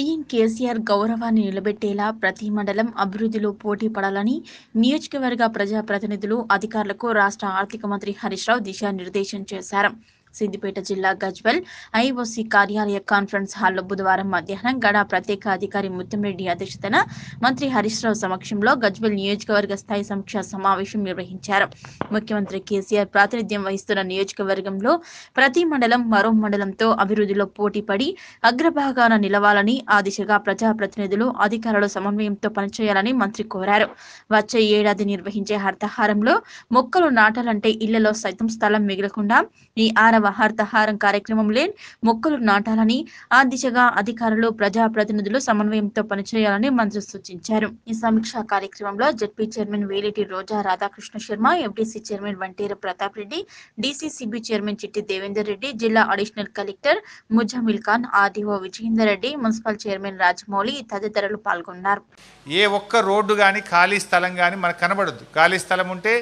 CM KCR గౌరవాన్ని నిలబెట్టేలా ప్రతి మండలం అభివృద్ధిలో పోటీ పడాలని నియోజకవర్గ ప్రజాప్రతినిధులు అధికారులకు రాష్ట్ర ఆర్థిక మంత్రి హరీష్ రావు దిశానిర్దేశం చేశారు సిద్దిపేట జిల్లా గజ్వెల్ ఐఓసీ కార్యాలయ కాన్ఫరెన్స్ హాల్లో బుధవారం మధ్యాహ్నం గడా ప్రత్యేక అధికారి ముత్తంరెడ్డి అధ్యక్షతన మంత్రి హరీష్ రావు సమక్షంలో గజ్వెల్ నియోజకవర్గ స్థాయి సమీక్ష సమావేశం నిర్వహించారు ముఖ్యమంత్రి కేసీఆర్ ప్రాతినిధ్యం వహిస్తున్న నియోజకవర్గంలో ప్రతి మండలం మరో మండలంతో అభివృద్ధిలో పోటీపడి అగ్రభాగాన నిలవాలని ఆ దిశగా ప్రజాప్రతినిధులు అధికారుల సమన్వయంతో పనిచేయాలని మంత్రి కోరారు వచ్చే ఏడాది నిర్వహించే హర్తహారంలో మొక్కలు నాటాలంటే ఇళ్లలో సైతం స్థలం మిగలకుండా ఈ ఆరవ కార్యక్రమం లేని మొక్కలు నాటాలని ఆ దిశగా అధికారులు ప్రజా ప్రతినిధులు సమన్వయంతో పనిచేయాలని మంత్రి సూచించారు ఈ సమీక్ష కార్యక్రమంలో ZP chairman Veliti Roja Radhakrishna Sharma MTC chairman Vanteru Pratap Reddy DCCB chairman Chitti Devender Reddy జిల్లా అడిషనల్ కలెక్టర్ ముజమిల్ ఖాన్ ఆదివో విజయేందర్ రెడ్డి మున్సిపల్ చైర్మన్ రాజమౌళి తదితరులు పాల్గొన్నారు ఏ ఒక్క రోడ్డు కానీ ఖాళీ స్థలం కానీ మనకు కనబడదు ఖాళీ స్థలం ఉంటే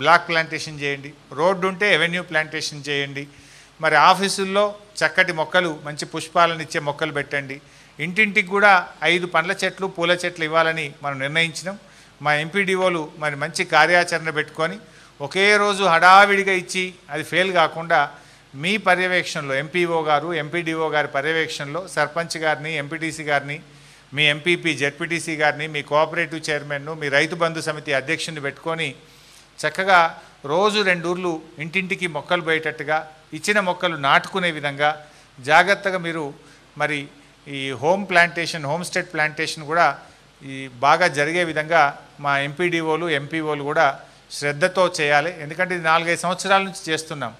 బ్లాక్ ప్లాంటేషన్ చేయండి రోడ్డు ఉంటే ఎవెన్యూ ప్లాంటేషన్ చేయండి మరి ఆఫీసుల్లో చక్కటి మొక్కలు మంచి పుష్పాలను ఇచ్చే మొక్కలు పెట్టండి ఇంటింటికి కూడా ఐదు పండ్ల చెట్లు పూల చెట్లు ఇవ్వాలని మనం నిర్ణయించినాం మా ఎంపీడీఓలు మరి మంచి కార్యాచరణ పెట్టుకొని ఒకే రోజు హడావిడిగా ఇచ్చి అది ఫెయిల్ కాకుండా మీ పర్యవేక్షణలో ఎంపీఓ గారు ఎంపీడీఓ గారి పర్యవేక్షణలో సర్పంచ్ గారిని ఎంపీటీసీ గారిని మీ ఎంపీపీ జెడ్పీటీసీ గారిని మీ కోఆపరేటివ్ చైర్మన్ను మీ రైతు బంధు సమితి అధ్యక్షుని పెట్టుకొని చక్కగా రోజు రెండూర్లు ఇంటింటికి మొక్కలు పోయేటట్టుగా ఇచ్చిన మొక్కలు నాటుకునే విధంగా జాగ్రత్తగా మీరు మరి ఈ home plantation home state plantation కూడా ఈ బాగా జరిగే విధంగా మా ఎంపీడీఓలు ఎంపీఓలు కూడా శ్రద్ధతో చేయాలి ఎందుకంటే ఇది నాలుగైదు సంవత్సరాల నుంచి చేస్తున్నాం